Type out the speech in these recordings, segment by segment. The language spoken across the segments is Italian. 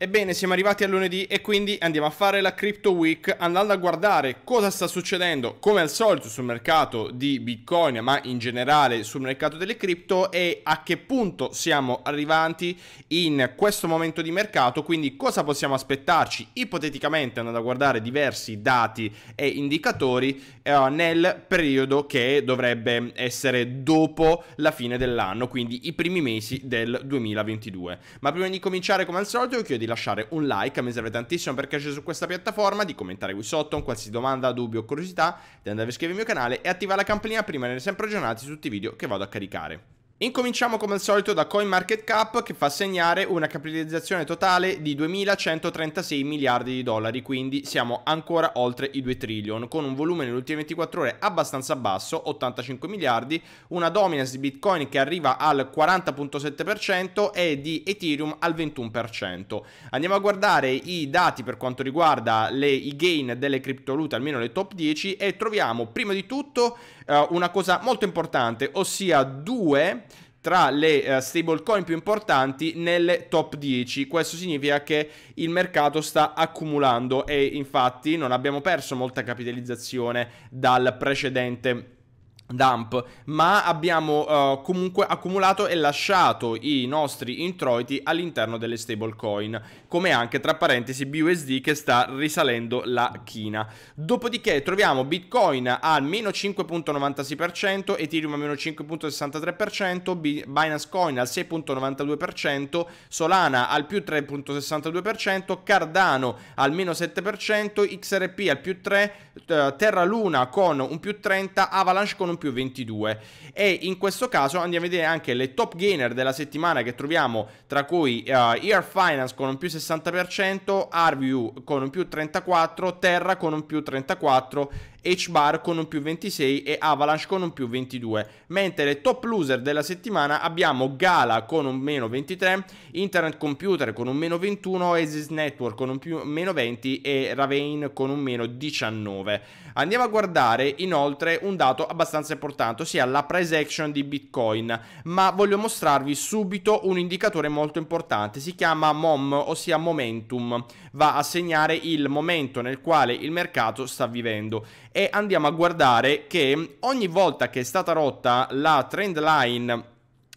Ebbene, siamo arrivati a lunedì e quindi andiamo a fare la Crypto Week andando a guardare cosa sta succedendo come al solito sul mercato di Bitcoin, ma in generale sul mercato delle cripto e a che punto siamo arrivati in questo momento di mercato, quindi cosa possiamo aspettarci ipoteticamente andando a guardare diversi dati e indicatori eh, nel periodo che dovrebbe essere dopo la fine dell'anno, quindi i primi mesi del 2022. Ma prima di cominciare come al solito, io chiedo lasciare un like, mi serve tantissimo per crescere su questa piattaforma, di commentare qui sotto un qualsiasi domanda, dubbio o curiosità, di andare a iscrivervi al mio canale e attivare la campanella per rimanere sempre aggiornati su tutti i video che vado a caricare. Incominciamo come al solito da CoinMarketCap che fa segnare una capitalizzazione totale di 2.136 miliardi di dollari, quindi siamo ancora oltre i 2 trillion, con un volume nelle ultime 24 ore abbastanza basso, 85 miliardi, una dominance di Bitcoin che arriva al 40.7% e di Ethereum al 21%. Andiamo a guardare i dati per quanto riguarda le, i gain delle criptovalute, almeno le top 10, e troviamo prima di tutto eh, una cosa molto importante, ossia due tra le uh, eh, stablecoin più importanti nelle top 10. Questo significa che il mercato sta accumulando e infatti non abbiamo perso molta capitalizzazione dal precedente dump, ma abbiamo uh, comunque accumulato e lasciato i nostri introiti all'interno delle stablecoin, come anche tra parentesi BUSD che sta risalendo la china. Dopodiché troviamo Bitcoin al meno 5.96%, Ethereum al meno 5.63%, Binance Coin al 6.92%, Solana al più 3.62%, Cardano al meno 7%, XRP al più 3%, eh, Terra Luna con un più 30%, Avalanche con un più 22 e in questo caso andiamo a vedere anche le top gainer della settimana che troviamo tra cui uh, Ear Finance con un più 60% Arview con un più 34 Terra con un più 34 HBAR con un più 26 e Avalanche con un più 22. Mentre le top loser della settimana abbiamo Gala con un meno 23, Internet Computer con un meno 21, Oasis Network con un più, meno 20 e Ravain con un meno 19. Andiamo a guardare inoltre un dato abbastanza importante, ossia la price action di Bitcoin, ma voglio mostrarvi subito un indicatore molto importante, si chiama MOM, ossia Momentum, va a segnare il momento nel quale il mercato sta vivendo e andiamo a guardare che ogni volta che è stata rotta la trend line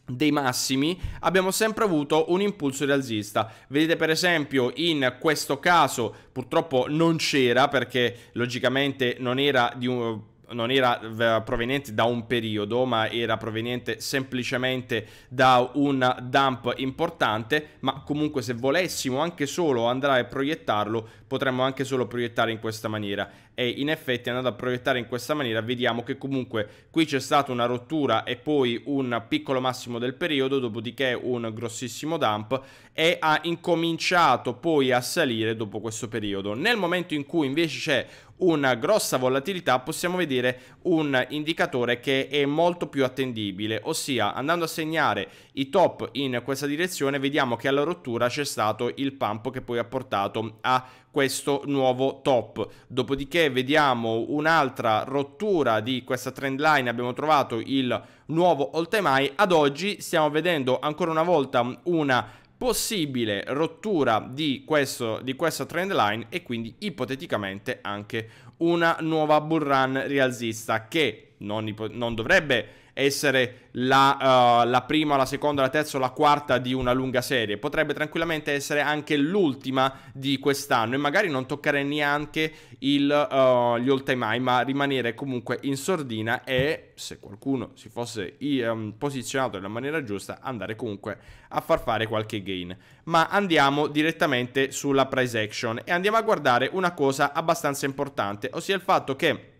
dei massimi abbiamo sempre avuto un impulso rialzista vedete per esempio in questo caso purtroppo non c'era perché logicamente non era di un non era proveniente da un periodo, ma era proveniente semplicemente da un dump importante, ma comunque se volessimo anche solo andare a proiettarlo, potremmo anche solo proiettare in questa maniera e in effetti andando a proiettare in questa maniera vediamo che comunque qui c'è stata una rottura e poi un piccolo massimo del periodo, dopodiché un grossissimo dump e ha incominciato poi a salire dopo questo periodo. Nel momento in cui invece c'è una grossa volatilità possiamo vedere un indicatore che è molto più attendibile, ossia andando a segnare i top in questa direzione vediamo che alla rottura c'è stato il pump che poi ha portato a questo nuovo top. Dopodiché vediamo un'altra rottura di questa trend line, abbiamo trovato il nuovo all time high. Ad oggi stiamo vedendo ancora una volta una possibile rottura di, questo, di questa trend line e quindi ipoteticamente anche una nuova bull run rialzista che non, non dovrebbe essere la, uh, la prima, la seconda, la terza o la quarta di una lunga serie, potrebbe tranquillamente essere anche l'ultima di quest'anno e magari non toccare neanche il, uh, gli all time high, ma rimanere comunque in sordina e se qualcuno si fosse um, posizionato nella maniera giusta andare comunque a far fare qualche gain. Ma andiamo direttamente sulla price action e andiamo a guardare una cosa abbastanza importante, ossia il fatto che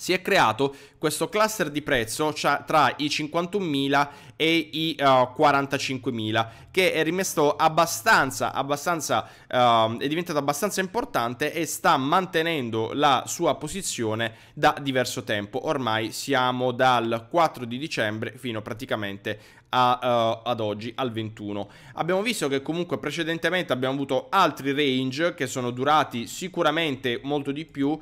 si è creato questo cluster di prezzo tra i 51.000 e i uh, eh, 45.000 che è rimesso abbastanza, abbastanza uh, è diventato abbastanza importante e sta mantenendo la sua posizione da diverso tempo ormai siamo dal 4 di dicembre fino praticamente a, uh, ad oggi, al 21. Abbiamo visto che comunque precedentemente abbiamo avuto altri range che sono durati sicuramente molto di più, uh,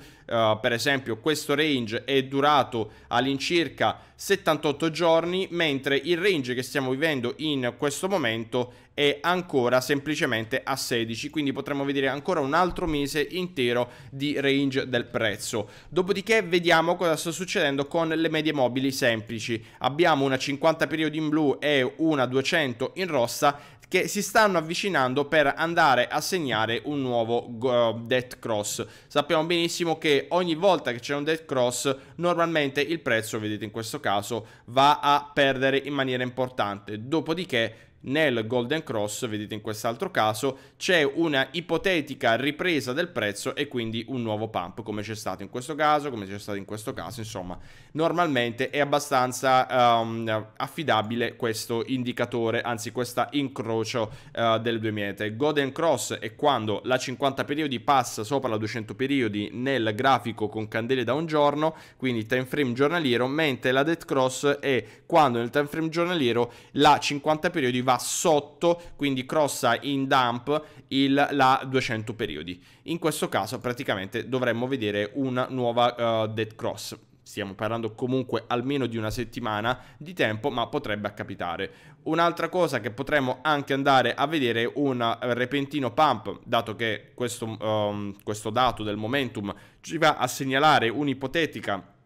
per esempio questo range è durato all'incirca 78 giorni, mentre il range che stiamo vivendo in questo momento è ancora semplicemente a 16, quindi potremmo vedere ancora un altro mese intero di range del prezzo. Dopodiché vediamo cosa sta succedendo con le medie mobili semplici. Abbiamo una 50 periodi in blu e una 200 in rossa, che si stanno avvicinando per andare a segnare un nuovo uh, death cross. Sappiamo benissimo che ogni volta che c'è un death cross normalmente il prezzo, vedete in questo caso, va a perdere in maniera importante. Dopodiché nel Golden Cross, vedete in quest'altro caso, c'è una ipotetica ripresa del prezzo e quindi un nuovo pump, come c'è stato in questo caso, come c'è stato in questo caso, insomma, normalmente è abbastanza um, affidabile questo indicatore, anzi questo incrocio uh, eh, delle due mete. Golden Cross è quando la 50 periodi passa sopra la 200 periodi nel grafico con candele da un giorno, quindi time frame giornaliero, mentre la Dead Cross è quando nel time frame giornaliero la 50 periodi va sotto, quindi crossa in dump il, la 200 periodi. In questo caso praticamente dovremmo vedere una nuova uh, dead cross stiamo parlando comunque almeno di una settimana di tempo, ma potrebbe capitare. Un'altra cosa che potremmo anche andare a vedere un eh, repentino pump, dato che questo, um, questo dato del momentum ci va a segnalare un'ipotetica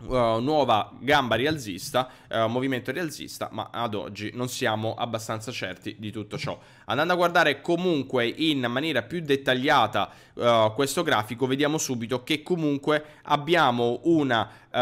Uh, nuova gamba rialzista, uh, movimento rialzista, ma ad oggi non siamo abbastanza certi di tutto ciò. Andando a guardare comunque in maniera più dettagliata uh, questo grafico, vediamo subito che comunque abbiamo una uh,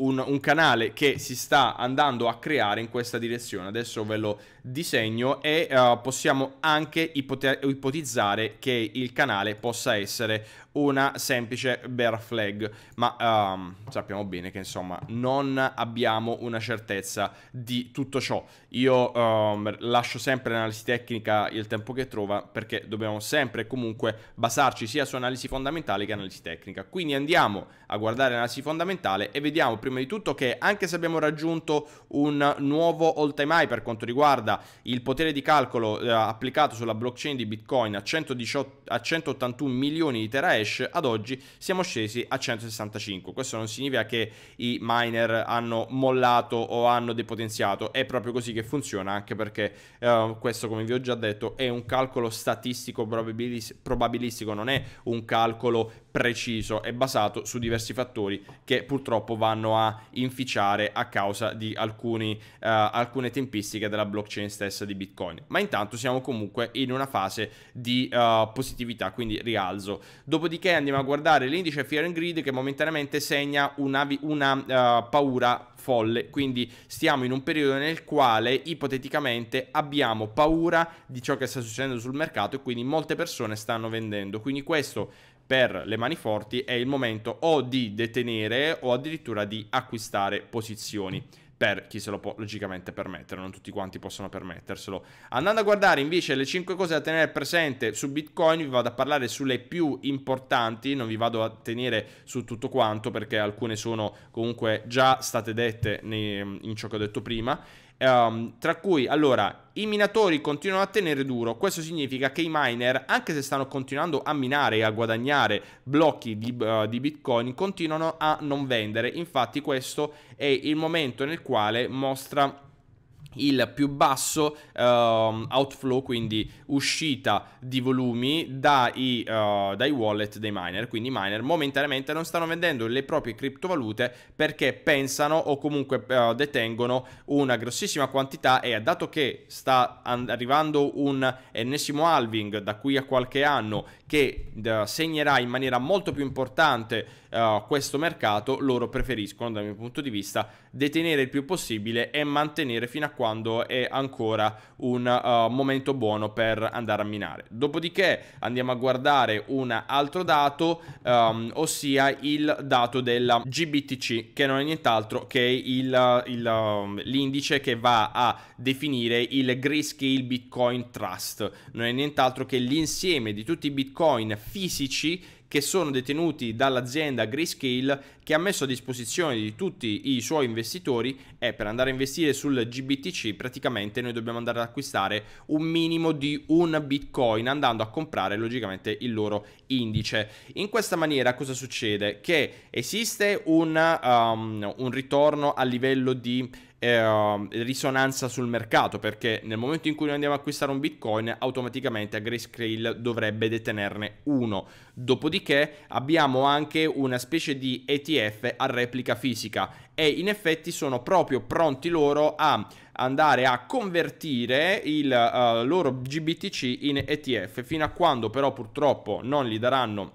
un, un, canale che si sta andando a creare in questa direzione. Adesso ve lo disegno e uh, possiamo anche ipotizzare che il canale possa essere una semplice bear flag, ma um, sappiamo bene che insomma non abbiamo una certezza di tutto ciò. Io um, lascio sempre l'analisi tecnica il tempo che trova perché dobbiamo sempre comunque basarci sia su analisi fondamentale che analisi tecnica. Quindi andiamo a guardare l'analisi fondamentale fondamentale e vediamo prima di tutto che anche se abbiamo raggiunto un nuovo all time high per quanto riguarda il potere di calcolo eh, applicato sulla blockchain di Bitcoin a, 118, a 181 milioni di terahash, ad oggi siamo scesi a 165. Questo non significa che i miner hanno mollato o hanno depotenziato, è proprio così che funziona, anche perché eh, questo, come vi ho già detto, è un calcolo statistico probabilis- probabilistico, non è un calcolo preciso e basato su diversi fattori che purtroppo vanno a inficiare a causa di alcuni, uh, alcune tempistiche della blockchain stessa di Bitcoin. Ma intanto siamo comunque in una fase di uh, positività, quindi rialzo. Dopodiché andiamo a guardare l'indice Fear and Greed che momentaneamente segna una, una uh, paura folle, quindi stiamo in un periodo nel quale ipoteticamente abbiamo paura di ciò che sta succedendo sul mercato e quindi molte persone stanno vendendo. Quindi questo per le mani forti è il momento o di detenere o addirittura di acquistare posizioni per chi se lo può logicamente permettere, non tutti quanti possono permetterselo. Andando a guardare invece le 5 cose da tenere presente su Bitcoin, vi vado a parlare sulle più importanti, non vi vado a tenere su tutto quanto perché alcune sono comunque già state dette in ciò che ho detto prima. Um, tra cui, allora, i minatori continuano a tenere duro, questo significa che i miner, anche se stanno continuando a minare e a guadagnare blocchi di, uh, di bitcoin, continuano a non vendere. Infatti questo è il momento nel quale mostra il più basso uh, outflow, quindi uscita di volumi dai, uh, dai, wallet dei miner. Quindi i miner momentaneamente non stanno vendendo le proprie criptovalute perché pensano o comunque uh, detengono una grossissima quantità e dato che sta arrivando un ennesimo halving da qui a qualche anno che eh, segnerà in maniera molto più importante questo mercato, loro preferiscono dal mio punto di vista detenere il più possibile e mantenere fino a quando quando è ancora un uh, momento buono per andare a minare. Dopodiché andiamo a guardare un altro dato, um, ossia il dato della GBTC, che non è nient'altro che ehm, l'indice che va a definire il Grayscale Bitcoin Trust. Non è nient'altro che l'insieme di tutti i bitcoin fisici che sono detenuti dall'azienda Grayscale che ha messo a disposizione di tutti i suoi investitori e per andare a investire sul GBTC praticamente noi dobbiamo andare ad acquistare un minimo di un bitcoin andando a comprare logicamente il loro indice. In questa maniera cosa succede? Che esiste un, um, un ritorno a livello di eh, risonanza sul mercato perché nel momento in cui noi andiamo a acquistare un bitcoin automaticamente a Grayscale dovrebbe detenerne uno dopodiché abbiamo anche una specie di ETF a replica fisica e in effetti sono proprio pronti loro a andare a convertire il uh, loro GBTC in ETF fino a quando però purtroppo non gli daranno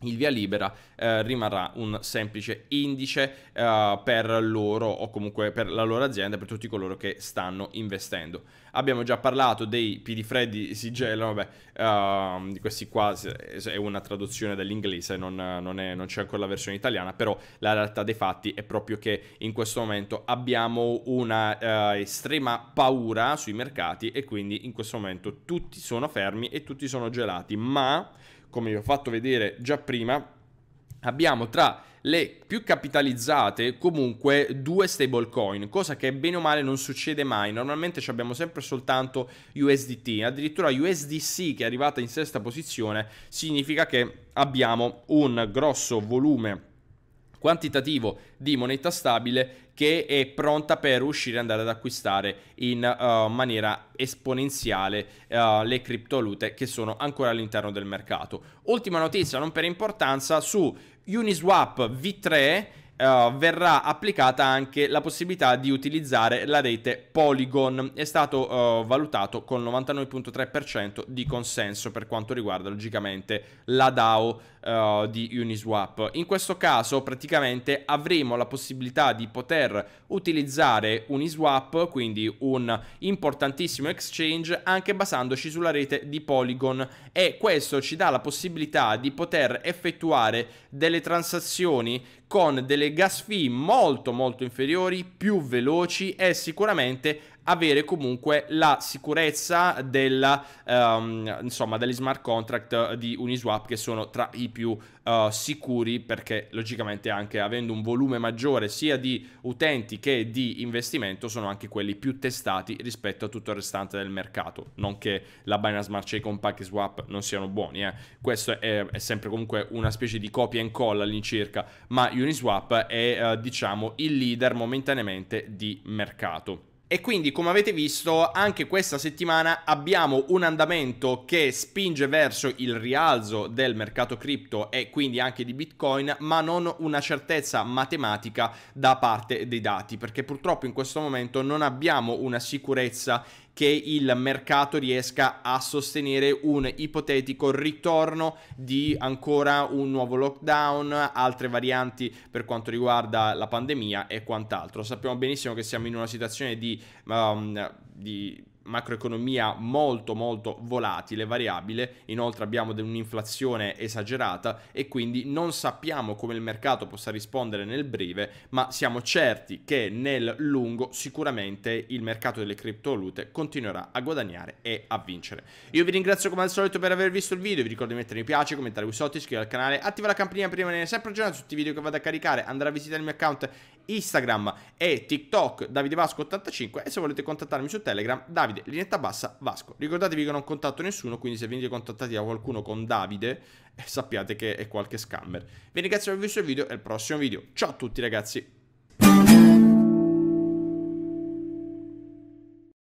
il via libera eh, rimarrà un semplice indice eh, per loro o comunque per la loro azienda, per tutti coloro che stanno investendo. Abbiamo già parlato dei PD freddi si gelano, vabbè, uh, questi qua è una traduzione dell'inglese, non, non, è, non, c'è ancora la versione italiana, però la realtà dei fatti è proprio che in questo momento abbiamo una uh, estrema paura sui mercati e quindi in questo momento tutti sono fermi e tutti sono gelati, ma come vi ho fatto vedere già prima, abbiamo tra le più capitalizzate comunque due stablecoin, cosa che bene o male non succede mai, normalmente ci abbiamo sempre soltanto USDT, addirittura USDC che è arrivata in sesta posizione significa che abbiamo un grosso volume quantitativo di moneta stabile che è pronta per uscire e andare ad acquistare in uh, maniera esponenziale uh, le criptovalute che sono ancora all'interno del mercato. Ultima notizia, non per importanza, su Uniswap V3 uh, verrà applicata anche la possibilità di utilizzare la rete Polygon. È stato uh, valutato con 99.3% di consenso per quanto riguarda logicamente la DAO uh, di Uniswap. In questo caso praticamente avremo la possibilità di poter utilizzare Uniswap, quindi un importantissimo exchange, anche basandoci sulla rete di Polygon e questo ci dà la possibilità di poter effettuare delle transazioni con delle gas fee molto molto inferiori, più veloci, e sicuramente avere comunque la sicurezza della, um, insomma, degli smart contract di Uniswap che sono tra i più uh, sicuri perché logicamente anche avendo un volume maggiore sia di utenti che di investimento sono anche quelli più testati rispetto a tutto il restante del mercato. Non che la Binance Smart Chain con PacketSwap non siano buoni, eh. questo è, è, sempre comunque una specie di copia e incolla all'incirca, ma Uniswap è uh, diciamo il leader momentaneamente di mercato. E quindi, come avete visto, anche questa settimana abbiamo un andamento che spinge verso il rialzo del mercato cripto e quindi anche di Bitcoin, ma non una certezza matematica da parte dei dati, perché purtroppo in questo momento non abbiamo una sicurezza che il mercato riesca a sostenere un ipotetico ritorno di ancora un nuovo lockdown, altre varianti per quanto riguarda la pandemia e quant'altro. Sappiamo benissimo che siamo in una situazione di, um, di macroeconomia molto molto volatile, variabile, inoltre abbiamo un'inflazione esagerata e quindi non sappiamo come il mercato possa rispondere nel breve, ma siamo certi che nel lungo sicuramente il mercato delle criptovalute continuerà a guadagnare e a vincere. Io vi ringrazio come al solito per aver visto il video, vi ricordo di mettere mi piace, commentare qui sotto, iscrivervi al canale, attiva la campanellina per rimanere sempre aggiornati su tutti i video che vado a caricare, andrà a visitare il mio account Instagram e TikTok Davide Vasco 85 e se volete contattarmi su Telegram Davide Davide, Linetta Bassa, Vasco. Ricordatevi che non contatto nessuno, quindi se venite contattati da qualcuno con Davide, eh, sappiate che è qualche scammer. Vi ringrazio per aver visto il video e al prossimo video. Ciao a tutti ragazzi!